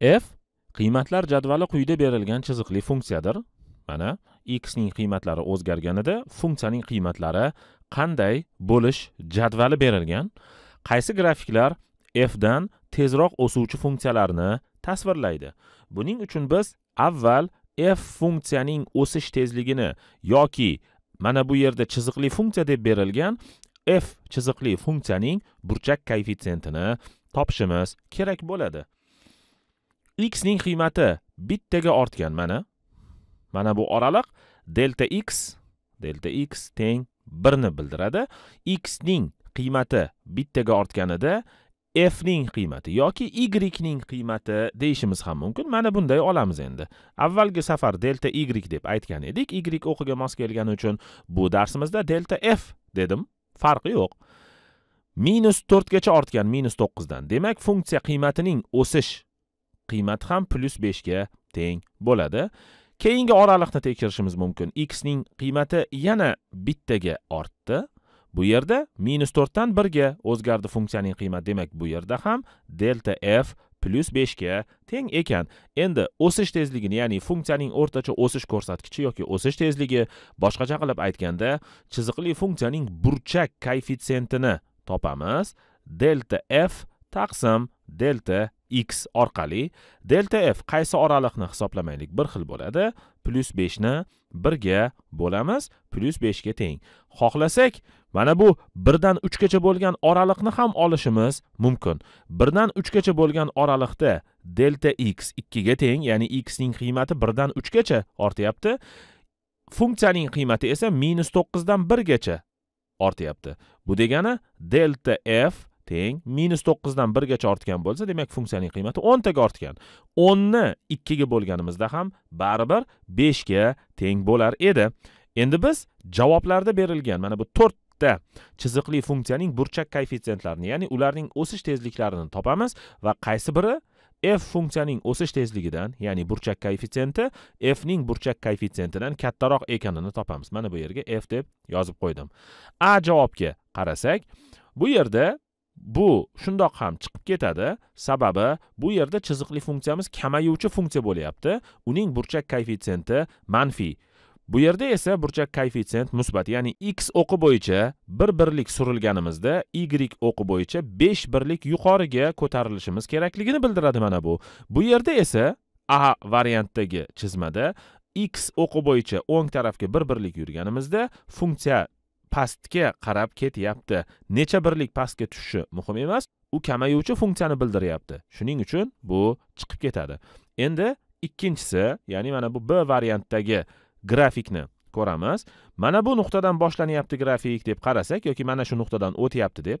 f qiymatlar jadvali quyida berilgan chiziqli funksiyadir mana x ning qiymatlari o'zgarganida funksiyaning qiymatlari qanday bo'lish jadvali berilgan qaysi grafiklar f dan tezroq o'suvchi funksiyalarni tasvirlaydi buning uchun biz avval f funksiyaning o'sish tezligini yoki mana bu yerda chiziqli funksiya deb berilgan f chiziqli funksiyaning burchak koeffitsentini topishimiz kerak bo'ladi x ning qiymati bittaga ortgan mana mana bu oraliq delta x delta x teng 1 ni bildiradi x ning qiymati bittaga ortganida f ning qiymati yoki y ning qiymati deyishimiz ham mumkin mana bunday olamiz endi avvalgi safar delta y deb aytgan edik y o'qiga mos kelgani uchun bu darsimizda delta f dedim farqi yo'q minus to'rtgacha ortgan minus to'qqizdan demak funksiya qiymatining o'sish qiymat ham 5 beshga teng bo'ladi keyingi oraliqni tekshirishimiz mumkin x ning qiymati yana bittaga ortdi bu yerda minus to'rtdan birga o'zgardi funksiyaning qiymati demak bu yerda ham delta f plyus beshga teng ekan endi o'sish tezligini ya'ni funksiyaning o'rtacha o'sish ko'rsatkichi yoki o'sish tezligi boshqacha qilib aytganda chiziqli funksiyaning burchak koeffitsiyentini topamiz delta f taqsim delta x orqali delta f qaysi oraliqni hisoblamaylik bir xil bo'ladi plyus 5 ni birga bo'lamiz plyus 5 ga teng xohlasak mana bu 1 dan 3 gacha bo'lgan oraliqni ham olishimiz mumkin 1 dan 3 gacha bo'lgan oraliqda delta x 2 ga teng ya'ni x ning qiymati 1 dan 3 gacha ortyapti funksiyaning qiymati esa minus 9 dan 1 gacha ortyapti bu degani delta f teng minus to'qqizdan birgacha ortgan bo'lsa demak funksiyaning qiymati o'ntaga ortgan o'nni ikkiga bo'lganimizda ham baribir beshga teng bo'lar edi endi biz javoblarda berilgan mana bu to'rt to'rtta chiziqli funksiyaning burchak koeffitsientlarini ya'ni ularning o'sish tezliklarini topamiz va qaysi biri f funksiyaning o'sish tezligidan ya'ni burchak koeffitsiyenti f ning burchak koeffitsientidan kattaroq ekanini topamiz mana bu yerga f deb yozib qo'ydim a javobga qarasak bu yerda bu shundoq ham chiqib ketadi sababi bu yerda chiziqli funksiyamiz kamayuvchi funksiya bo'lyapti uning burchak koeffitsiyenti manfiy bu yerda esa burchak koeffitsient musbat ya'ni x o'qi bo'yicha bir birlik surilganimizda y o'qi bo'yicha 5 birlik yuqoriga ko'tarilishimiz kerakligini bildiradi mana bu bu yerda esa a variantdagi chizmada x o'qi bo'yicha o'ng tarafga bir birlik yurganimizda funksiya pastga qarab ketyapti necha birlik pastga tushishi muhim emas u kamayuvchi funksiyani bildiryapti shuning uchun bu chiqib ketadi endi ikkinchisi ya'ni mana bu b variantdagi grafikni ko'ramiz mana bu nuqtadan boshlanyapti grafik deb qarasak yoki mana shu nuqtadan o'tyapti deb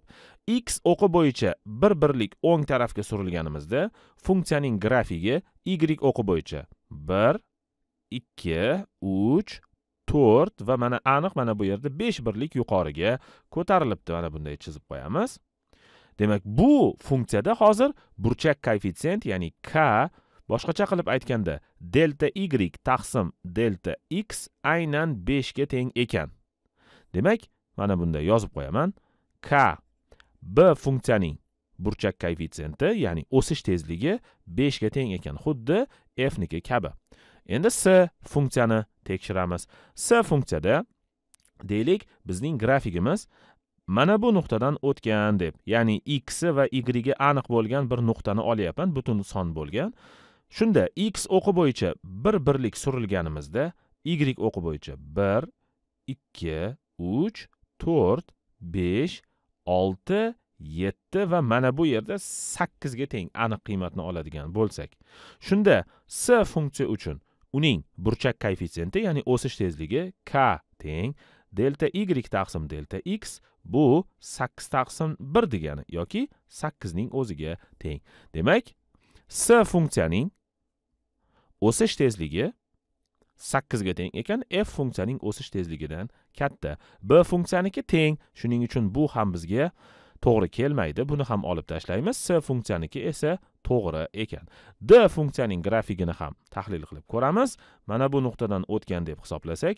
x o'qi bo'yicha bir birlik o'ng tarafga surilganimizda funksiyaning grafigi y o'qi bo'yicha bir ikki uch to'rt va mana aniq mana bu yerda besh birlik yuqoriga ko'tarilibdi mana bunday chizib qo'yamiz demak bu funksiyada hozir burchak koeffitsient ya'ni k boshqacha qilib aytganda delta y taqsim delta x aynan beshga teng ekan demak mana bunday yozib qo'yaman k b funksiyaning burchak koeffitsiyenti ya'ni o'sish tezligi beshga teng ekan xuddi f niki kabi endi s funksiyani tekshiramiz s funksiyada deylik bizning grafigimiz mana bu nuqtadan o'tgan deb ya'ni x va y ga aniq bo'lgan bir nuqtani olyapman butun son bo'lgan shunda x o'qi bo'yicha bir birlik surilganimizda y o'qi bo'yicha bir ikki uch to'rt besh olti yetti va mana bu yerda sakkizga teng aniq qiymatni oladigan bo'lsak shunda s funksiya uchun uning burchak koeffitsiyenti ya'ni o'sish tezligi k teng delta y taqsim delta x bu 8 taqsim 1 degani yoki 8 ning o'ziga teng demak s funksiyaning o'sish tezligi 8 ga teng ekan f funksiyaning o'sish tezligidan katta b funksiyaniki teng shuning uchun bu ham bizga to'g'ri kelmaydi buni ham olib tashlaymiz s funksiyaniki esa to'g'ri ekan d funksiyaning grafigini ham tahlil qilib ko'ramiz mana bu nuqtadan o'tgan deb hisoblasak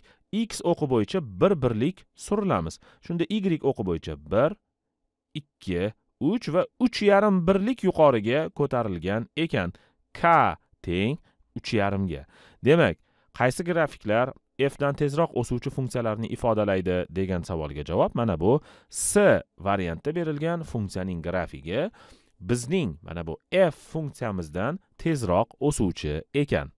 x o'qi bo'yicha bir birlik surilamiz shunda y o'qi bo'yicha bir ikki uch va uch yarim birlik yuqoriga ko'tarilgan ekan k teng uch yarimga demak qaysi grafiklar f dan tezroq o'suvchi funksiyalarni ifodalaydi degan savolga javob mana bu s variantda berilgan funksiyaning grafigi bizning mana bu f funksiyamizdan tezroq o'suvchi ekan